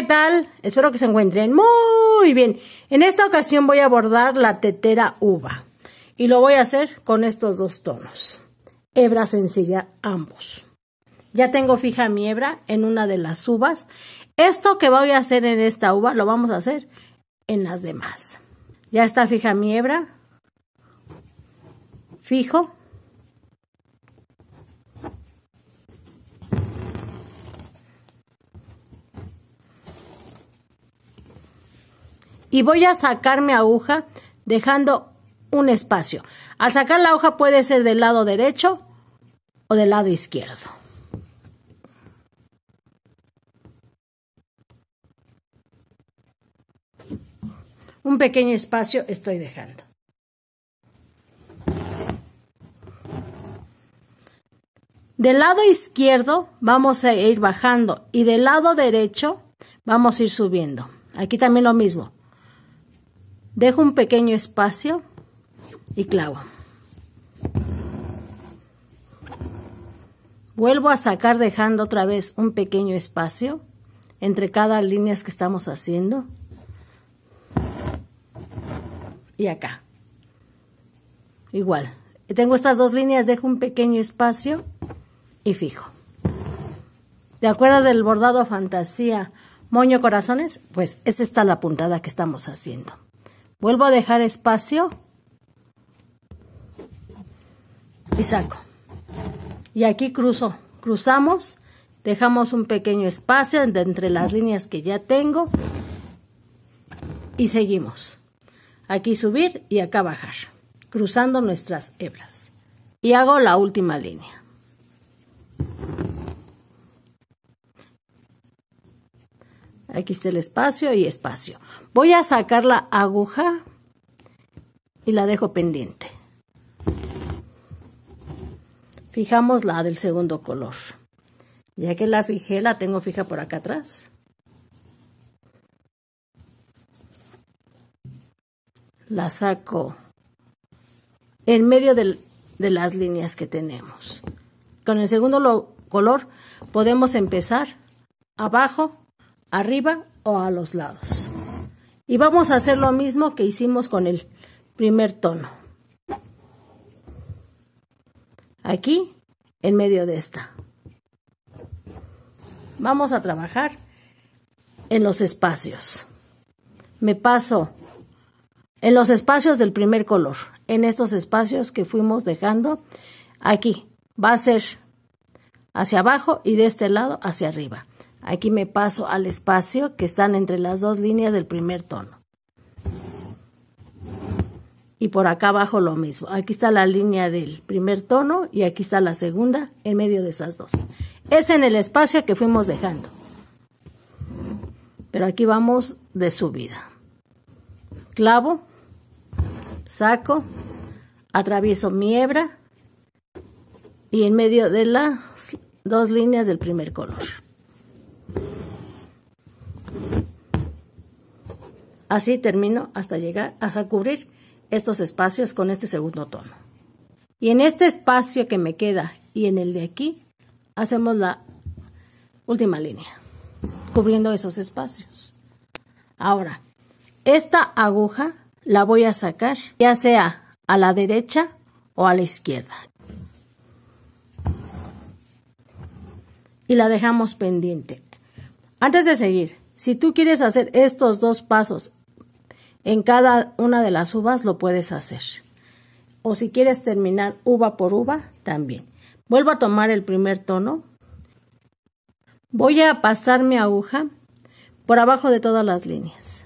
¿qué tal? Espero que se encuentren muy bien. En esta ocasión voy a abordar la tetera uva. Y lo voy a hacer con estos dos tonos. Hebra sencilla ambos. Ya tengo fija mi hebra en una de las uvas. Esto que voy a hacer en esta uva lo vamos a hacer en las demás. Ya está fija mi hebra. Fijo y voy a sacar mi aguja dejando un espacio. Al sacar la hoja puede ser del lado derecho o del lado izquierdo. Un pequeño espacio estoy dejando. Del lado izquierdo vamos a ir bajando y del lado derecho vamos a ir subiendo. Aquí también lo mismo. Dejo un pequeño espacio y clavo. Vuelvo a sacar dejando otra vez un pequeño espacio entre cada línea que estamos haciendo. Y acá. Igual. Tengo estas dos líneas, dejo un pequeño espacio y fijo. ¿De acuerdo del bordado fantasía moño corazones? Pues es está la puntada que estamos haciendo. Vuelvo a dejar espacio y saco. Y aquí cruzo, cruzamos, dejamos un pequeño espacio entre las líneas que ya tengo y seguimos. Aquí subir y acá bajar, cruzando nuestras hebras. Y hago la última línea. Aquí está el espacio y espacio. Voy a sacar la aguja y la dejo pendiente. Fijamos la del segundo color. Ya que la fijé, la tengo fija por acá atrás. La saco en medio de las líneas que tenemos. Con el segundo color podemos empezar abajo arriba o a los lados. Y vamos a hacer lo mismo que hicimos con el primer tono. Aquí, en medio de esta. Vamos a trabajar en los espacios. Me paso en los espacios del primer color, en estos espacios que fuimos dejando aquí. Va a ser hacia abajo y de este lado hacia arriba. Aquí me paso al espacio que están entre las dos líneas del primer tono. Y por acá abajo lo mismo. Aquí está la línea del primer tono y aquí está la segunda en medio de esas dos. Es en el espacio que fuimos dejando. Pero aquí vamos de subida. Clavo, saco, atravieso mi hebra y en medio de las dos líneas del primer color. Así termino hasta llegar a cubrir estos espacios con este segundo tono. Y en este espacio que me queda y en el de aquí, hacemos la última línea, cubriendo esos espacios. Ahora, esta aguja la voy a sacar ya sea a la derecha o a la izquierda. Y la dejamos pendiente. Antes de seguir, si tú quieres hacer estos dos pasos en cada una de las uvas lo puedes hacer. O si quieres terminar uva por uva, también. Vuelvo a tomar el primer tono. Voy a pasar mi aguja por abajo de todas las líneas.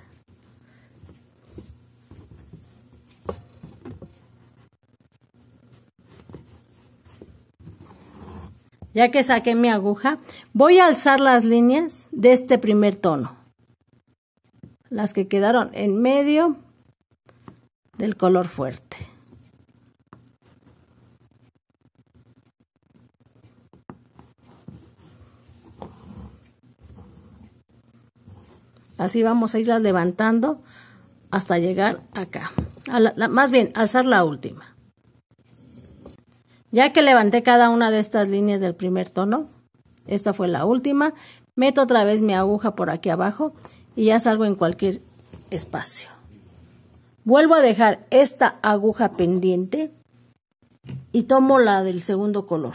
Ya que saqué mi aguja, voy a alzar las líneas de este primer tono las que quedaron en medio del color fuerte. Así vamos a irlas levantando hasta llegar acá. más bien, alzar la última. Ya que levanté cada una de estas líneas del primer tono, esta fue la última, meto otra vez mi aguja por aquí abajo y ya salgo en cualquier espacio. Vuelvo a dejar esta aguja pendiente y tomo la del segundo color.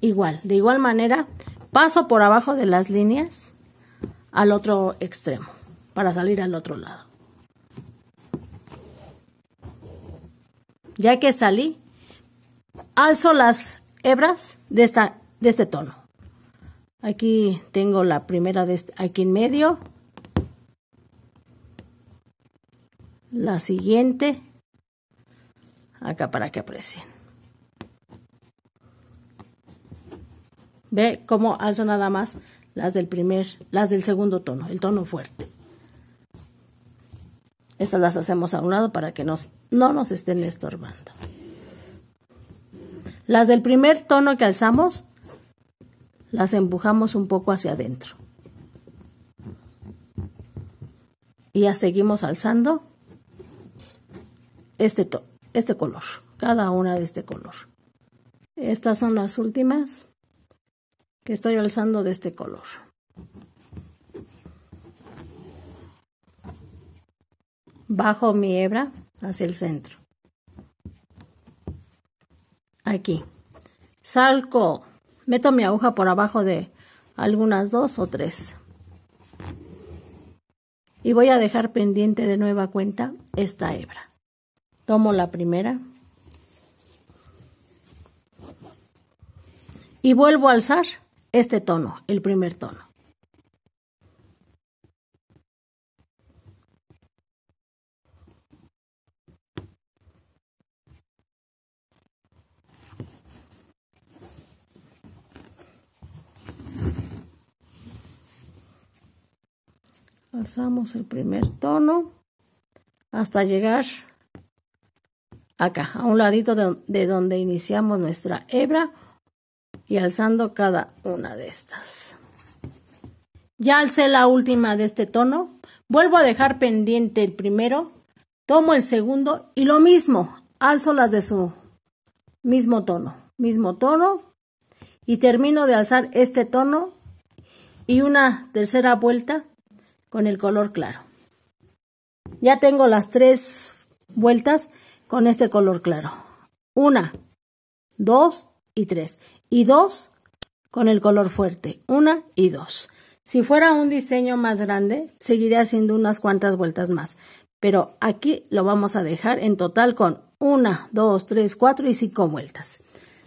Igual, de igual manera, paso por abajo de las líneas al otro extremo para salir al otro lado. Ya que salí, alzo las hebras de, esta, de este tono. Aquí tengo la primera de este, aquí en medio, la siguiente acá para que aprecien. Ve cómo alzo nada más las del primer, las del segundo tono, el tono fuerte. Estas las hacemos a un lado para que no nos estén estorbando. Las del primer tono que alzamos, las empujamos un poco hacia adentro. Y ya seguimos alzando este, este color, cada una de este color. Estas son las últimas que estoy alzando de este color. Bajo mi hebra hacia el centro. Aquí. Salco. Meto mi aguja por abajo de algunas dos o tres. Y voy a dejar pendiente de nueva cuenta esta hebra tomo la primera y vuelvo a alzar este tono, el primer tono. Alzamos el primer tono hasta llegar acá, a un ladito de, de donde iniciamos nuestra hebra y alzando cada una de estas. Ya alcé la última de este tono, vuelvo a dejar pendiente el primero, tomo el segundo y lo mismo, alzo las de su mismo tono, mismo tono y termino de alzar este tono y una tercera vuelta con el color claro. Ya tengo las tres vueltas con este color claro. Una, dos y tres. Y dos con el color fuerte. Una y dos. Si fuera un diseño más grande, seguiría haciendo unas cuantas vueltas más. Pero aquí lo vamos a dejar en total con una, dos, tres, cuatro y cinco vueltas.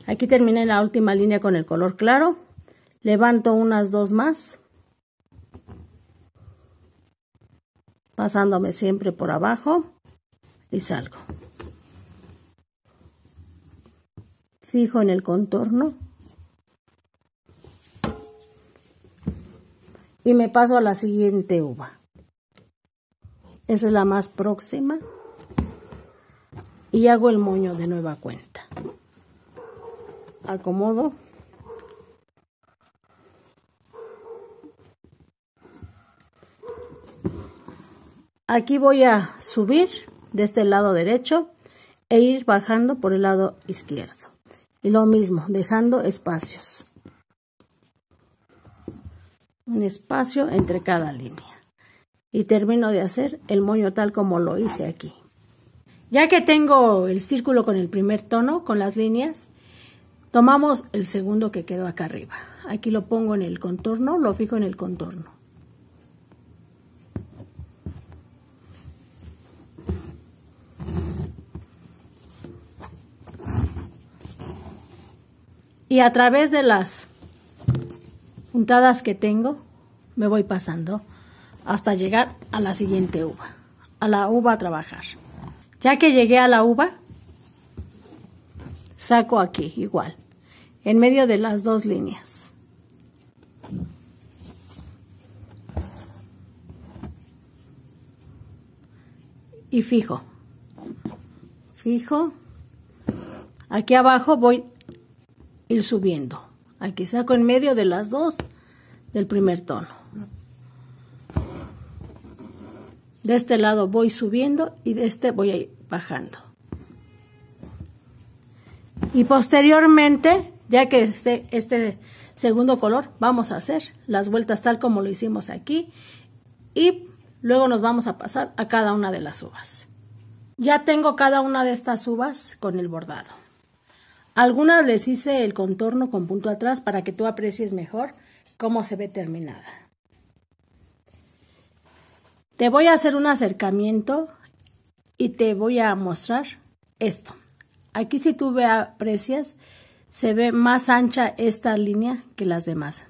Aquí terminé la última línea con el color claro. Levanto unas dos más. Pasándome siempre por abajo y salgo. fijo en el contorno y me paso a la siguiente uva esa es la más próxima y hago el moño de nueva cuenta acomodo aquí voy a subir de este lado derecho e ir bajando por el lado izquierdo y Lo mismo, dejando espacios. Un espacio entre cada línea. Y termino de hacer el moño tal como lo hice aquí. Ya que tengo el círculo con el primer tono, con las líneas, tomamos el segundo que quedó acá arriba. Aquí lo pongo en el contorno, lo fijo en el contorno. y a través de las puntadas que tengo me voy pasando hasta llegar a la siguiente uva, a la uva a trabajar. Ya que llegué a la uva, saco aquí igual, en medio de las dos líneas. Y fijo, fijo, aquí abajo voy ir subiendo. Aquí saco en medio de las dos del primer tono. De este lado voy subiendo y de este voy a ir bajando. Y posteriormente, ya que esté este segundo color, vamos a hacer las vueltas tal como lo hicimos aquí. Y luego nos vamos a pasar a cada una de las uvas. Ya tengo cada una de estas uvas con el bordado. Algunas les hice el contorno con punto atrás para que tú aprecies mejor cómo se ve terminada. Te voy a hacer un acercamiento y te voy a mostrar esto. Aquí si tú aprecias, se ve más ancha esta línea que las demás.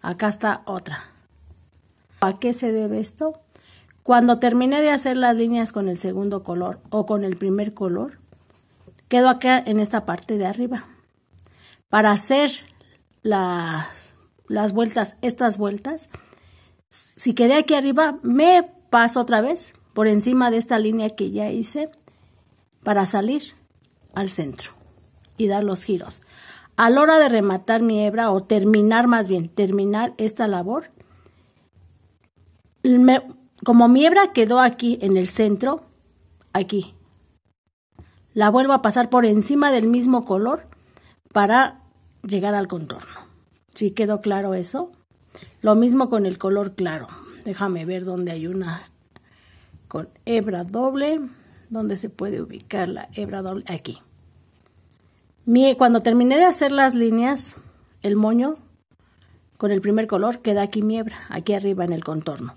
Acá está otra. ¿A qué se debe esto? Cuando terminé de hacer las líneas con el segundo color o con el primer color, quedo acá en esta parte de arriba. Para hacer las, las vueltas, estas vueltas, si quedé aquí arriba, me paso otra vez por encima de esta línea que ya hice para salir al centro y dar los giros. A la hora de rematar mi hebra o terminar más bien, terminar esta labor, como mi hebra quedó aquí en el centro, aquí, la vuelvo a pasar por encima del mismo color para llegar al contorno. Si quedó claro eso? Lo mismo con el color claro. Déjame ver dónde hay una con hebra doble, dónde se puede ubicar la hebra doble. Aquí. cuando terminé de hacer las líneas, el moño con el primer color queda aquí mi hebra, aquí arriba en el contorno.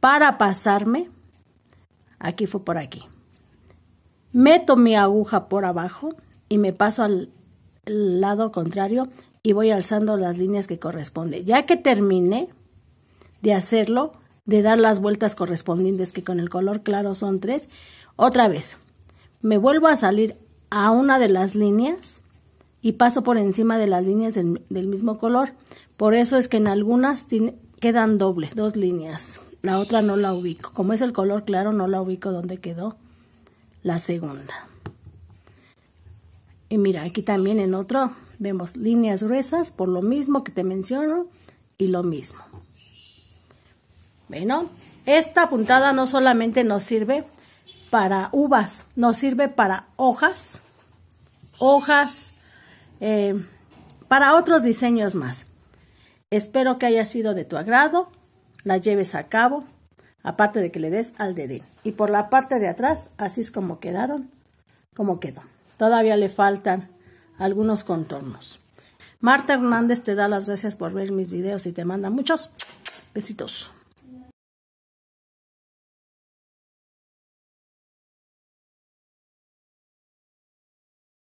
Para pasarme, aquí fue por aquí meto mi aguja por abajo y me paso al lado contrario y voy alzando las líneas que corresponde. Ya que terminé de hacerlo, de dar las vueltas correspondientes, que con el color claro son tres, otra vez me vuelvo a salir a una de las líneas y paso por encima de las líneas del, mismo color. Por eso es que en algunas quedan dobles, dos líneas. La otra no la ubico. Como es el color claro, no la ubico donde quedó la segunda. Y mira, aquí también en otro vemos líneas gruesas por lo mismo que te menciono y lo mismo. Bueno, esta puntada no solamente nos sirve para uvas, nos sirve para hojas, hojas, eh, para otros diseños más. Espero que haya sido de tu agrado, la lleves a cabo aparte de que le des al dedín. Y por la parte de atrás, así es como quedaron, como quedó. Todavía le faltan algunos contornos. Marta Hernández te da las gracias por ver mis videos y te manda muchos besitos.